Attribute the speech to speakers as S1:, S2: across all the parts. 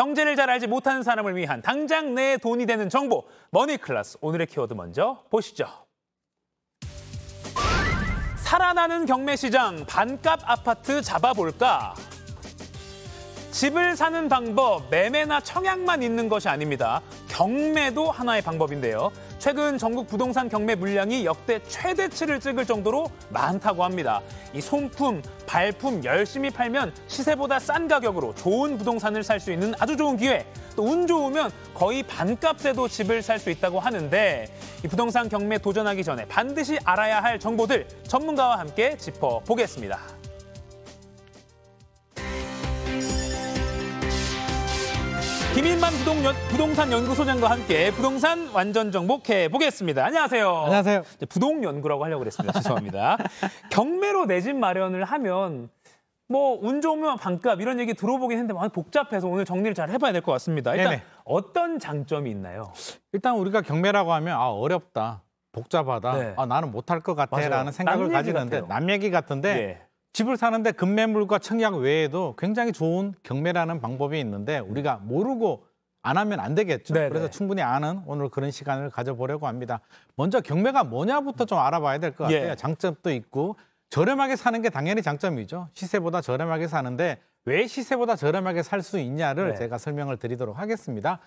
S1: 경제를 잘 알지 못하는 사람을 위한 당장 내 돈이 되는 정보 머니 클라스 오늘의 키워드 먼저 보시죠. 살아나는 경매시장 반값 아파트 잡아볼까? 집을 사는 방법 매매나 청약만 있는 것이 아닙니다. 경매도 하나의 방법인데요. 최근 전국 부동산 경매 물량이 역대 최대치를 찍을 정도로 많다고 합니다. 이 손품, 발품 열심히 팔면 시세보다 싼 가격으로 좋은 부동산을 살 수 있는 아주 좋은 기회. 또 운 좋으면 거의 반값에도 집을 살 수 있다고 하는데 이 부동산 경매 도전하기 전에 반드시 알아야 할 정보들 전문가와 함께 짚어보겠습니다. 김인만 부동, 산 연구소장과 함께 부동산 완전 정복해 보겠습니다. 안녕하세요. 안녕하세요. 부동 연구라고 하려고 그랬습니다. 죄송합니다. 경매로 내 집 마련을 하면 뭐 운 좋으면 반값 이런 얘기 들어보긴 했는데 많이 복잡해서 오늘 정리를 잘 해봐야 될 것 같습니다. 일단 네네. 어떤 장점이 있나요? 일단 우리가 경매라고 하면 아
S2: 어렵다. 복잡하다. 네. 아 나는 못할 것 같아라는 생각을 가지는데 남 얘기 같은데 예. 집을 사는데 금매물과 청약 외에도 굉장히 좋은 경매라는 방법이 있는데 우리가 모르고 안 하면 안 되겠죠. 네네. 그래서 네. 충분히 아는 오늘 그런 시간을 가져보려고 합니다. 먼저 경매가 뭐냐부터 좀 알아봐야 될것 예. 같아요. 예. 장점도 있고 저렴하게 사는 게 당연히 장점이죠. 시세보다 저렴하게 사는데 왜 시세보다 저렴하게 살 수 있냐를 네. 제가 설명을 드리도록 하겠습니다.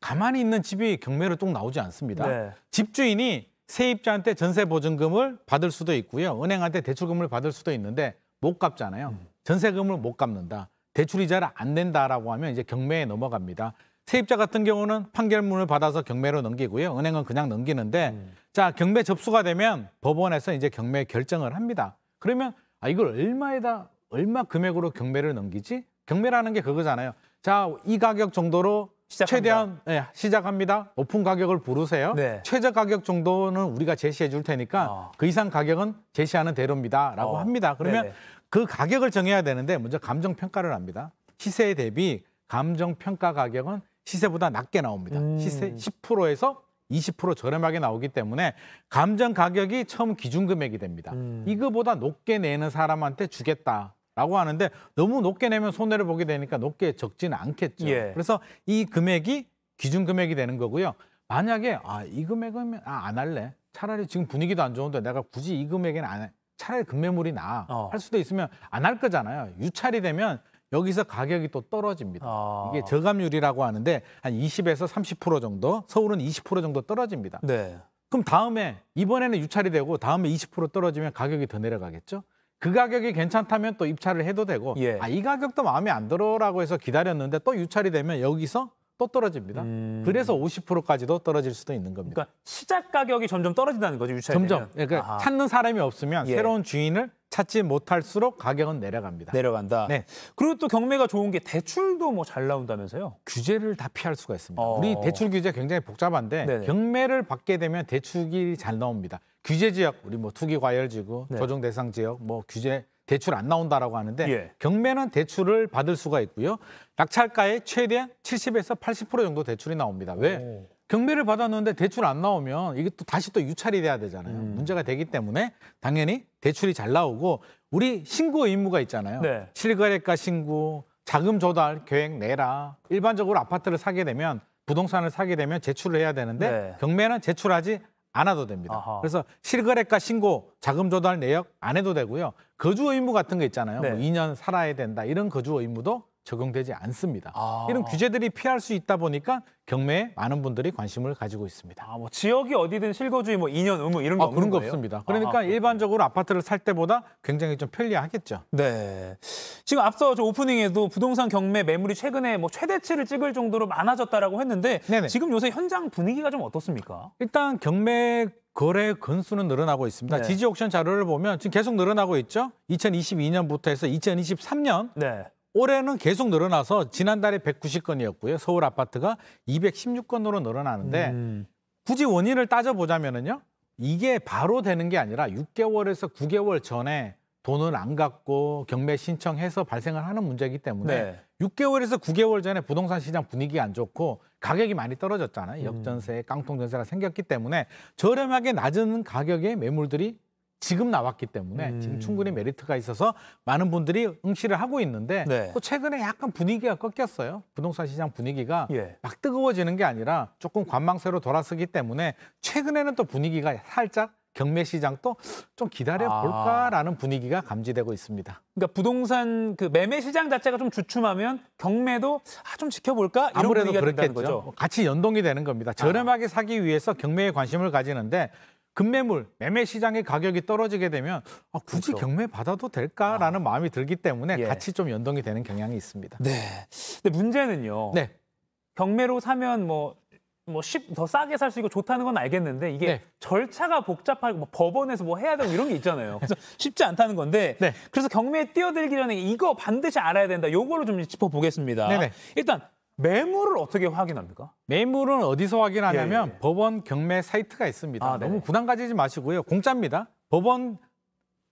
S2: 가만히 있는 집이 경매로 쭉 나오지 않습니다. 네. 집주인이 세입자한테 전세 보증금을 받을 수도 있고요. 은행한테 대출금을 받을 수도 있는데 못 갚잖아요. 음. 전세금을 못 갚는다. 대출 이잘 안된다라고 하면 이제 경매에 넘어갑니다. 세입자 같은 경우는 판결문을 받아서 경매로 넘기고요. 은행은 그냥 넘기는데 음. 자 경매 접수가 되면 법원에서 이제 경매 결정을 합니다. 그러면 아 이걸 얼마에다 얼마 금액으로 경매를 넘기지? 경매라는 게 그거잖아요. 자 이 가격 정도로 시작합니다. 최대한 네, 시작합니다. 높은 가격을 부르세요. 네. 최저 가격 정도는 우리가 제시해 줄 테니까 어. 그 이상 가격은 제시하는 대로입니다라고 어. 합니다. 그러면 네네. 네. 그 가격을 정해야 되는데 먼저 감정 평가를 합니다. 시세에 대비 감정 평가 가격은 시세보다 낮게 나옵니다. 음. 시세 10%에서 20% 저렴하게 나오기 때문에 감정 가격이 처음 기준 금액이 됩니다. 음. 이거보다 높게 내는 사람한테 주겠다. 라고 하는데 너무 높게 내면 손해를 보게 되니까 높게 적지는 않겠죠. 예. 그래서 이 금액이 기준 금액이 되는 거고요. 만약에 아 이 금액은 아, 안 할래. 차라리 지금 분위기도 안 좋은데 내가 굳이 이금액에는안 해. 차라리 금매물이 나할 어. 수도 있으면 안 할 거잖아요. 유찰이 되면 여기서 가격이 또 떨어집니다. 아. 이게 저감률이라고 하는데 한 20에서 30% 정도, 서울은 20% 정도 떨어집니다. 네. 그럼 다음에 이번에는 유찰이 되고 다음에 20% 떨어지면 가격이 더 내려가겠죠? 그 가격이 괜찮다면 또 입찰을 해도 되고 예. 아, 이 가격도 마음에 안 들어라고 해서 기다렸는데 또 유찰이 되면 여기서 또 떨어집니다. 음... 그래서 50%까지도 떨어질 수도 있는 겁니다. 그러니까 시작
S1: 가격이 점점 떨어진다는 거죠, 유찰이 점점. 되면. 그러니까 아하. 찾는 사람이 없으면 예. 새로운 주인을 찾지 못할수록 가격은 내려갑니다. 내려간다. 네. 그리고 또 경매가 좋은 게 대출도 뭐 잘 나온다면서요?
S2: 규제를 다 피할 수가 있습니다. 어... 우리 대출 규제 굉장히 복잡한데 네네. 경매를 받게 되면 대출이 잘 나옵니다. 규제 지역 우리 뭐 투기 과열 지구, 네. 조정 대상 지역, 뭐 규제 대출 안 나온다라고 하는데 예. 경매는 대출을 받을 수가 있고요. 낙찰가에 최대 70에서 80% 정도 대출이 나옵니다. 왜? 오. 경매를 받았는데 대출 안 나오면 이게 또 다시 또 유찰이 돼야 되잖아요. 음. 문제가 되기 때문에 당연히 대출이 잘 나오고 우리 신고 의무가 있잖아요. 네. 실거래가 신고, 자금 조달 계획 내라. 일반적으로 아파트를 사게 되면 부동산을 사게 되면 제출을 해야 되는데 네. 경매는 제출하지 안 해도 됩니다. 아하. 그래서 실거래가 신고 자금 조달 내역 안 해도 되고요. 거주 의무 같은 거 있잖아요. 뭐 네. 뭐 2년 살아야 된다 이런 거주 의무도 적용되지 않습니다. 아. 이런 규제들이 피할 수 있다 보니까 경매에 많은 분들이 관심을 가지고 있습니다. 아, 뭐 지역이 어디든
S1: 실거주의 뭐 2년 의무 이런 거 아, 그런 거 거예요? 없습니다. 아, 그러니까 아, 일반적으로 아파트를 살 때보다 굉장히 좀 편리하겠죠. 네. 지금 앞서 저 오프닝에도 부동산 경매 매물이 최근에 뭐 최대치를 찍을 정도로 많아졌다라고 했는데 네네. 지금 요새 현장 분위기가 좀 어떻습니까?
S2: 일단 경매 거래 건수는 늘어나고 있습니다. 네. 지지 옥션 자료를 보면 지금 계속 늘어나고 있죠. 2022년부터 해서 2023년 네. 올해는 계속 늘어나서 지난달에 190건이었고요. 서울 아파트가 216건으로 늘어나는데 음. 굳이 원인을 따져보자면은요. 이게 바로 되는 게 아니라 6개월에서 9개월 전에 돈을 안 갖고 경매 신청해서 발생을 하는 문제이기 때문에 네. 6개월에서 9개월 전에 부동산 시장 분위기 안 좋고 가격이 많이 떨어졌잖아요. 음. 역전세, 깡통전세가 생겼기 때문에 저렴하게 낮은 가격의 매물들이 지금 나왔기 때문에 음. 지금 충분히 메리트가 있어서 많은 분들이 응시를 하고 있는데 네. 또 최근에 약간 분위기가 꺾였어요. 부동산 시장 분위기가 예. 막 뜨거워지는 게 아니라 조금 관망세로 돌아서기 때문에 최근에는
S1: 또 분위기가 살짝 경매 시장도 좀 기다려 아. 볼까라는
S2: 아. 분위기가 감지되고 있습니다.
S1: 그러니까 부동산 그 매매 시장 자체가 좀 주춤하면 경매도 아, 좀 지켜볼까 이런 아무래도 그렇겠죠. 거죠.
S2: 같이 연동이 되는 겁니다. 저렴하게
S1: 사기 위해서 경매에 관심을
S2: 가지는데 금매물 매매 시장의 가격이 떨어지게 되면 아, 굳이 그렇죠. 경매 받아도
S1: 될까라는 아. 마음이 들기 때문에 예. 같이 좀 연동이 되는 경향이 있습니다. 네. 근데 문제는요. 네. 경매로 사면 뭐 뭐쉽더 싸게 살 수 있고 좋다는 건 알겠는데 이게 네. 절차가 복잡하고 뭐 법원에서 뭐 해야 되고 이런 게 있잖아요. 그래서 쉽지 않다는 건데 네. 그래서 경매에 뛰어들기 전에 이거 반드시 알아야 된다. 요거로좀 짚어보겠습니다. 네네. 일단 매물을 어떻게 확인합니까? 매물은 어디서 확인하냐면 예, 예. 예. 법원 경매 사이트가 있습니다.
S2: 아, 네. 너무 부담 가지지 마시고요. 공짜입니다. 법원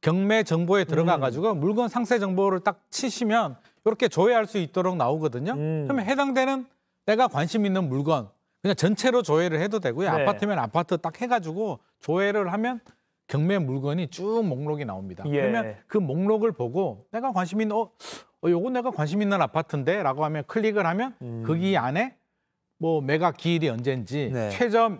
S2: 경매 정보에 들어가 가지고 음. 물건 상세 정보를 딱 치시면 이렇게 조회할 수 있도록 나오거든요. 음.
S1: 그러면 해당되는
S2: 내가 관심 있는 물건 그냥 전체로 조회를 해도 되고요. 네. 아파트면 아파트 딱 해가지고 조회를 하면 경매 물건이 쭉 목록이 나옵니다. 예. 그러면 그 목록을 보고 내가 관심 있는 어, 어 요거 내가 관심 있는 아파트인데라고 하면 클릭을 하면 음. 거기 안에 뭐 매각 기일이 언제인지 네. 최저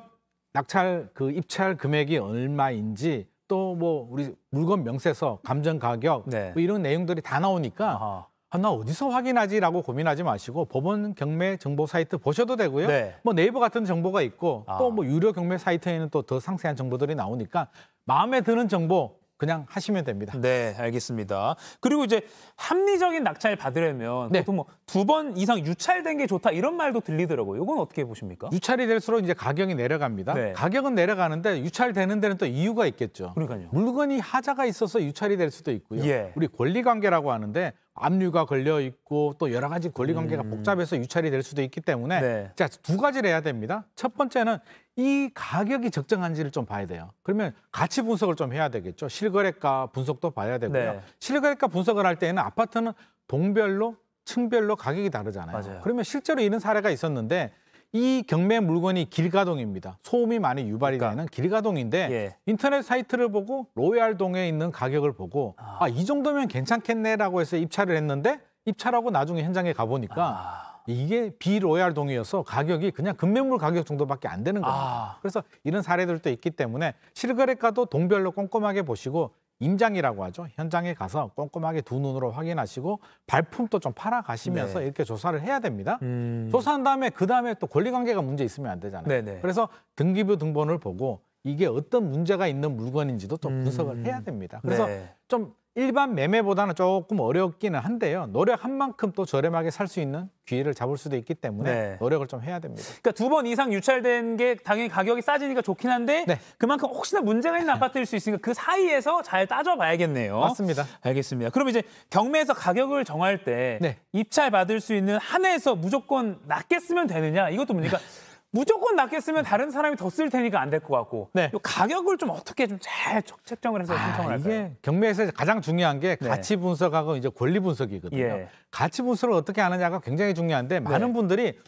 S2: 낙찰 그 입찰 금액이 얼마인지 또 뭐 우리 물건 명세서 감정 가격 네. 뭐 이런 내용들이 다 나오니까 아하. 아, 나 어디서 확인하지라고 고민하지 마시고 법원 경매 정보 사이트 보셔도 되고요. 네. 뭐 네이버 같은 정보가 있고 아. 또뭐 유료 경매 사이트에는 또 더
S1: 상세한 정보들이 나오니까 마음에 드는 정보 그냥 하시면 됩니다. 네, 알겠습니다. 그리고 이제 합리적인 낙찰 받으려면 네. 보통 뭐 두 번 이상 유찰된 게 좋다 이런 말도 들리더라고요. 이건 어떻게 보십니까?
S2: 유찰이 될수록 이제 가격이 내려갑니다. 네. 가격은 내려가는데 유찰되는 데는 또 이유가 있겠죠. 그러니까요. 물건이 하자가 있어서 유찰이 될 수도 있고요. 예. 우리 권리 관계라고 하는데 압류가 걸려 있고 또 여러 가지 권리 관계가 음. 복잡해서 유찰이 될 수도 있기 때문에 네. 자, 두 가지를 해야 됩니다. 첫 번째는 이 가격이 적정한지를 좀 봐야 돼요. 그러면 가치 분석을 좀 해야 되겠죠. 실거래가 분석도 봐야 되고요. 네. 실거래가 분석을 할 때에는 아파트는 동별로 층별로 가격이 다르잖아요. 맞아요. 그러면 실제로 이런 사례가 있었는데 이 경매 물건이 길가동입니다. 소음이 많이 유발이 그러니까. 되는 길가동인데 예. 인터넷 사이트를 보고 로얄동에 있는 가격을 보고 아. 아, 이 정도면 괜찮겠네라고 해서 입찰을 했는데 입찰하고 나중에 현장에 가보니까 아. 이게 비로얄동이어서 가격이 그냥 금매물 가격 정도밖에 안 되는 거예요. 아. 그래서 이런 사례들도 있기 때문에 실거래가도 동별로 꼼꼼하게 보시고 임장이라고 하죠. 현장에 가서 꼼꼼하게 두 눈으로 확인하시고 발품도 좀 팔아 가시면서 네. 이렇게 조사를 해야 됩니다. 음... 조사한 다음에 그 다음에 또 권리관계가 문제 있으면 안 되잖아요. 네네. 네. 그래서 등기부 등본을 보고 이게 어떤 문제가 있는 물건인지도 좀 분석을 음. 해야 됩니다. 네. 그래서 네. 좀 일반 매매보다는 조금 어렵기는 한데요. 노력한 만큼 또 저렴하게 살 수 있는 기회를 잡을 수도 있기 때문에 네. 노력을 좀 해야 됩니다. 그러니까
S1: 두 번 이상 유찰된 게 당연히 가격이 싸지니까 좋긴 한데 네. 그만큼 혹시나 문제가 있는 아파트일 수 있으니까 그 사이에서 잘 따져봐야겠네요. 맞습니다. 알겠습니다. 그럼 이제 경매에서 가격을 정할 때 네. 입찰 받을 수 있는 한해에서 무조건 낮게 쓰면 되느냐 이것도 문제까 무조건 낮겠으면 다른 사람이 더 쓸 테니까 안 될 것 같고 네. 가격을 좀 어떻게 좀 잘 책정을 해서 신청을 아, 할까요? 이게 경매에서 가장 중요한 게 네.
S2: 가치 분석하고 네. 이제 권리 분석이거든요. 예. 가치 분석을 어떻게 하느냐가 굉장히 중요한데 많은 네. 분들이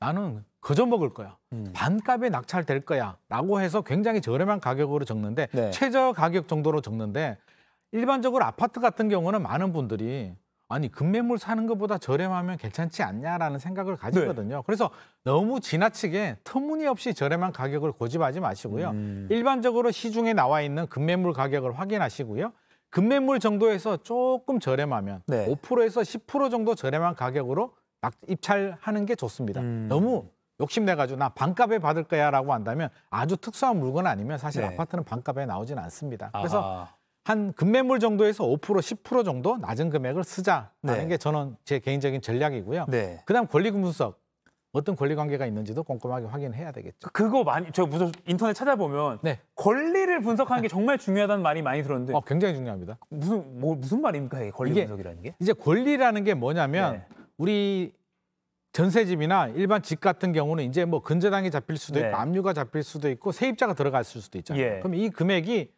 S2: 나는 거저 먹을 거야. 음. 반값에 낙찰될 거야. 라고 해서 굉장히 저렴한 가격으로 적는데 네. 최저 가격 정도로 적는데 일반적으로 아파트 같은 경우는 많은 분들이 아니 금매물 사는 것보다 저렴하면 괜찮지 않냐라는 생각을 가지거든요. 네. 그래서 너무 지나치게 터무니없이 저렴한 가격을 고집하지 마시고요. 음. 일반적으로 시중에 나와 있는 금매물 가격을 확인하시고요. 금매물 정도에서 조금 저렴하면 네. 5%에서 10% 정도 저렴한 가격으로 막 입찰하는 게 좋습니다. 음. 너무 욕심내가지고 나 반값에 받을 거야라고 한다면 아주 특수한 물건 아니면 사실 네. 아파트는 반값에 나오진 않습니다. 그래서 아한 금매물 정도에서 5% 10% 정도 낮은 금액을 쓰자라는 네. 게 저는 제 개인적인 전략이고요. 네. 그다음 권리금 분석 어떤 권리 관계가 있는지도 꼼꼼하게 확인해야 되겠죠.
S1: 그거 많이 저 무슨 인터넷 찾아보면 네. 권리를 분석하는 게 정말 중요하다는 말이 많이 들었는데. 어, 굉장히 중요합니다.
S2: 무슨 뭐 무슨 말입니까? 이게 권리 이게, 분석이라는 게? 이제 권리라는 게 뭐냐면 네. 우리 전세집이나 일반 집 같은 경우는 이제 뭐 근저당이 잡힐 수도 네. 있고 압류가 잡힐 수도 있고 세입자가 들어갈 수도 있잖아요. 예. 그럼 이 금액이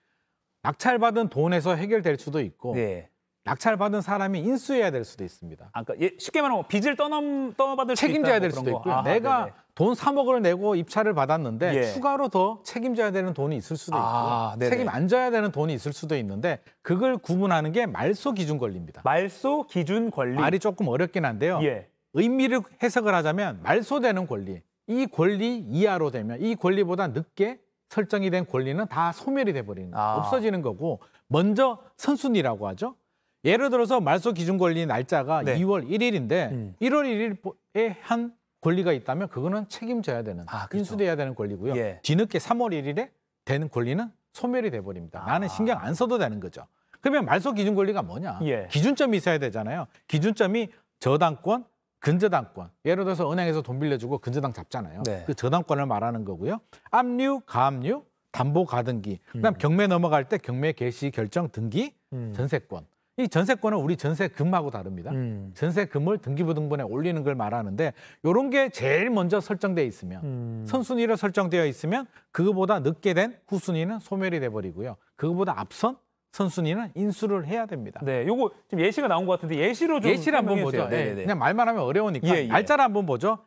S2: 낙찰받은 돈에서 해결될 수도 있고 네. 낙찰받은 사람이 인수해야 될 수도 있습니다. 아, 그러니까 예, 쉽게 말하면 빚을 떠넘, 떠받을 책임져야 될 수도 있고 아, 내가 네네. 돈 3억을 내고 입찰을 받았는데 예. 추가로 더 책임져야 되는 돈이 있을 수도 아, 있고 아, 책임 안 져야 되는 돈이 있을 수도 있는데 그걸 구분하는 게 말소 기준 권리입니다. 말소 기준 권리. 말이 조금 어렵긴 한데요. 예. 의미를 해석을 하자면 말소되는 권리. 이 권리 이하로 되면 이 권리보다 늦게 설정이 된 권리는 다 소멸이 돼버리는 아. 없어지는 거고 먼저 선순위라고 하죠. 예를 들어서 말소 기준 권리 날짜가 네. 2월 1일인데 음. 1월 1일에 한 권리가 있다면 그거는 책임져야 되는 아, 그렇죠. 인수돼야 되는 권리고요. 예. 뒤늦게 3월 1일에 되는 권리는 소멸이 돼버립니다. 아. 나는 신경 안 써도 되는 거죠. 그러면 말소 기준 권리가 뭐냐? 예. 기준점이 있어야 되잖아요. 기준점이 저당권, 근저당권. 예를 들어서 은행에서 돈 빌려주고 근저당 잡잖아요. 네. 그 저당권을 말하는 거고요. 압류, 가압류, 담보 가등기. 그다음 음. 경매 넘어갈 때 경매 개시 결정 등기, 음. 전세권. 이 전세권은 우리 전세금하고 다릅니다. 음. 전세금을 등기부등본에 올리는 걸 말하는데 요런 게 제일 먼저 설정돼 있으면 음. 선순위로 설정되어 있으면 그거보다 늦게 된 후순위는 소멸이 돼 버리고요. 그거보다 앞선 선순위는 인수를 해야 됩니다. 네, 요거
S1: 지금 예시가 나온 것 같은데
S2: 예시로 좀 예시를 한번 보죠. 네, 네, 그냥 말만 하면 어려우니까 예, 예. 날짜를 한번 보죠.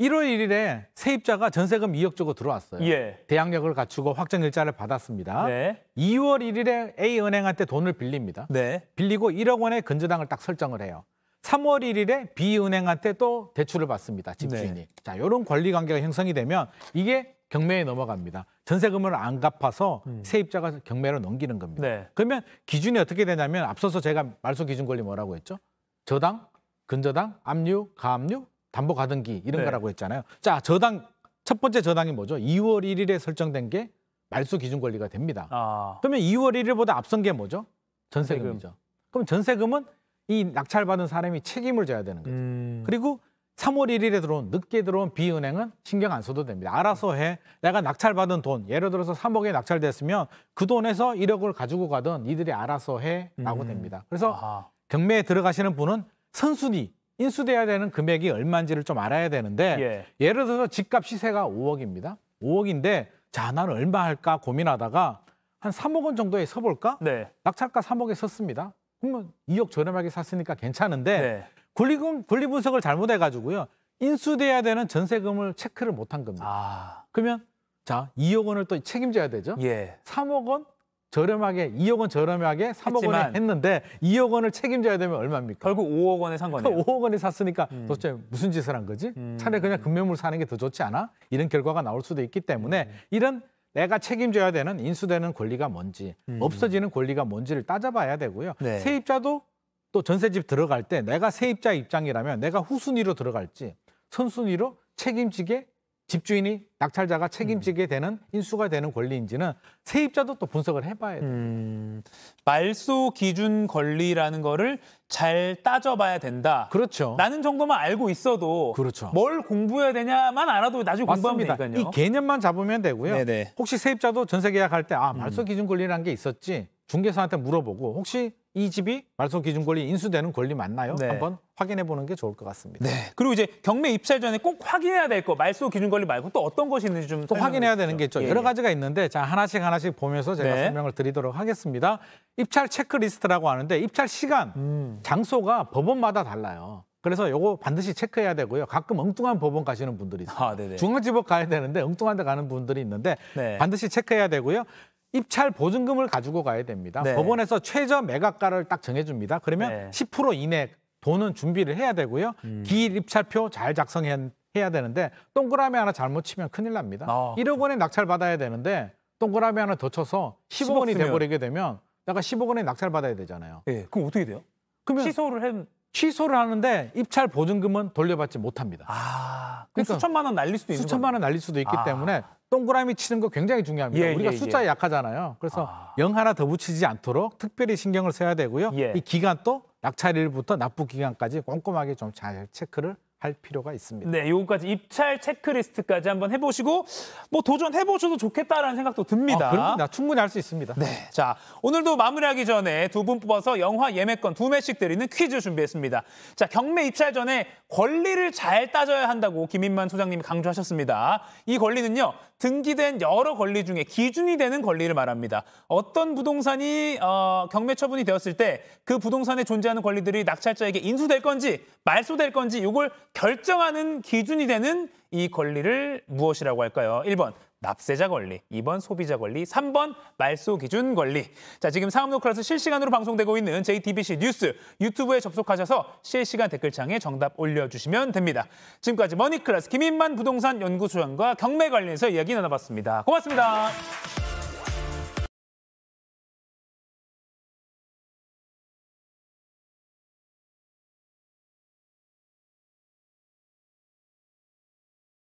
S2: 1월 1일에 세입자가 전세금 2억 주고 들어왔어요. 예. 대항력을 갖추고 확정 일자를 받았습니다. 네. 2월 1일에 A 은행한테 돈을 빌립니다. 네. 빌리고 1억 원의 근저당을 딱 설정을 해요. 3월 1일에 B 은행한테 또 대출을 받습니다. 네. 집주인이. 네. 자, 이런 권리 관계가 형성이 되면 이게 경매에 넘어갑니다. 전세금을 안 갚아서 음. 세입자가 경매로 넘기는 겁니다. 네. 그러면 기준이 어떻게 되냐면 앞서서 제가 말소 기준 권리 뭐라고 했죠? 저당, 근저당, 압류, 가압류, 담보 가등기 이런 네. 거라고 했잖아요. 자, 저당 첫 번째 저당이 뭐죠? 2월 1일에 설정된 게 말소 기준 권리가 됩니다. 아. 그러면 2월 1일보다 앞선 게 뭐죠? 전세금이죠. 전세금. 그럼 전세금은 이 낙찰받은 사람이 책임을 져야 되는
S1: 거죠. 음.
S2: 그리고 3월 1일에 들어온 늦게 들어온 비은행은 신경 안 써도 됩니다. 알아서 해. 내가 낙찰받은 돈, 예를 들어서 3억에 낙찰됐으면 그 돈에서 1억을 가지고 가든 이들이 알아서 해라고 음. 됩니다. 그래서 아 경매에 들어가시는 분은 선순위 인수돼야 되는 금액이 얼마인지를 좀 알아야 되는데 예. 예를 들어서 집값 시세가 5억입니다. 5억인데 자 나는 얼마 할까 고민하다가 한 3억 원 정도에 서볼까? 네. 낙찰가 3억에 섰습니다. 그러면 2억 저렴하게 샀으니까 괜찮은데 네. 권리금 권리 분석을 잘못해 가지고요. 인수돼야 되는 전세금을 체크를 못한 겁니다. 아. 그러면 자, 2억 원을 또 책임져야 되죠. 예. 3억 원 저렴하게 2억 원 저렴하게 3억 원에 했는데 2억 원을 책임져야 되면 얼마입니까? 결국 5억 원에 산 거네요. 5억 원에 샀으니까 음. 도대체 무슨 짓을 한 거지? 음. 차라리 그냥 금매물 사는 게 더 좋지 않아? 이런 결과가 나올 수도 있기 때문에 음. 이런 내가 책임져야 되는 인수되는 권리가 뭔지 음. 없어지는 권리가 뭔지를 따져봐야 되고요. 네. 세입자도 또 전세집 들어갈 때 내가 세입자 입장이라면 내가 후순위로 들어갈지 선순위로 책임지게 집주인이 낙찰자가 책임지게 음. 되는 인수가 되는 권리인지는
S1: 세입자도 또 분석을 해봐야 돼요. 음, 말소 기준 권리라는 거를 잘 따져봐야 된다. 그렇죠. 나는 정도만 알고 있어도 그렇죠. 뭘 공부해야 되냐만 알아도 나중에 맞습니다. 공부하면 되니까요. 이
S2: 개념만 잡으면 되고요. 네네.
S1: 혹시 세입자도
S2: 전세 계약할 때아 음. 말소 기준 권리라는 게 있었지 중개사한테 물어보고 혹시 이 집이 말소
S1: 기준 권리 인수되는 권리 맞나요? 네. 한번
S2: 확인해 보는 게 좋을 것 같습니다. 네.
S1: 그리고 이제 경매 입찰 전에 꼭 확인해야 될 거 말소 기준 권리 말고 또 어떤 것이 있는지 좀또 확인해야 되는 게 있죠. 예. 여러 예.
S2: 가지가 있는데 자 하나씩 하나씩 보면서 제가 네. 설명을 드리도록 하겠습니다. 입찰 체크리스트라고 하는데 입찰 시간, 음. 장소가 법원마다 달라요. 그래서 요거 반드시 체크해야 되고요. 가끔 엉뚱한 법원 가시는 분들이 있어요. 아, 중앙지법 가야 되는데 엉뚱한 데 가는 분들이 있는데 네. 반드시 체크해야 되고요. 입찰 보증금을 가지고 가야 됩니다. 네. 법원에서 최저 매각가를 딱 정해줍니다. 그러면 네. 10% 이내 돈은 준비를 해야 되고요. 음. 길 입찰표 잘 작성해야 되는데 동그라미 하나 잘못 치면 큰일 납니다. 아, 1억 그렇죠. 원에 낙찰받아야 되는데 동그라미 하나 더 쳐서 1 5억 원이 돼버리게 되면 내가 1 5억 원에 낙찰받아야 되잖아요.
S1: 네, 그럼 어떻게 돼요?
S2: 그러면 취소를 해 취소를 하는데 입찰 보증금은 돌려받지 못합니다. 아, 그러니까 수천만 원 날릴 수도 있는 수천만 원 날릴 수도 있기 아. 때문에 동그라미 치는 거 굉장히 중요합니다. 예, 우리가 예, 숫자에 예. 약하잖아요. 그래서 아. 영 하나 더 붙이지 않도록 특별히 신경을 써야 되고요. 예. 이 기간도 낙찰일부터 납부 기간까지 꼼꼼하게 좀 잘 체크를 할 필요가 있습니다.
S1: 네, 요거까지 입찰 체크리스트까지 한번 해보시고 뭐 도전해 보셔도 좋겠다라는 생각도 듭니다. 아, 그럼나 충분히 할 수 있습니다. 네, 자 오늘도 마무리하기 전에 두 분 뽑아서 영화 예매권 두 매씩 드리는 퀴즈 준비했습니다. 자 경매 입찰 전에 권리를 잘 따져야 한다고 김인만 소장님이 강조하셨습니다. 이 권리는요 등기된 여러 권리 중에 기준이 되는 권리를 말합니다. 어떤 부동산이 어, 경매 처분이 되었을 때 그 부동산에 존재하는 권리들이 낙찰자에게 인수될 건지 말소될 건지 요걸 결정하는 기준이 되는 이 권리를 무엇이라고 할까요? 1번 납세자 권리, 2번 소비자 권리, 3번 말소 기준 권리. 자, 지금 상업노클라스 실시간으로 방송되고 있는 JTBC 뉴스 유튜브에 접속하셔서 실시간 댓글창에 정답 올려주시면 됩니다. 지금까지 머니클라스 김인만 부동산 연구소장과 경매 관련해서 이야기 나눠봤습니다. 고맙습니다.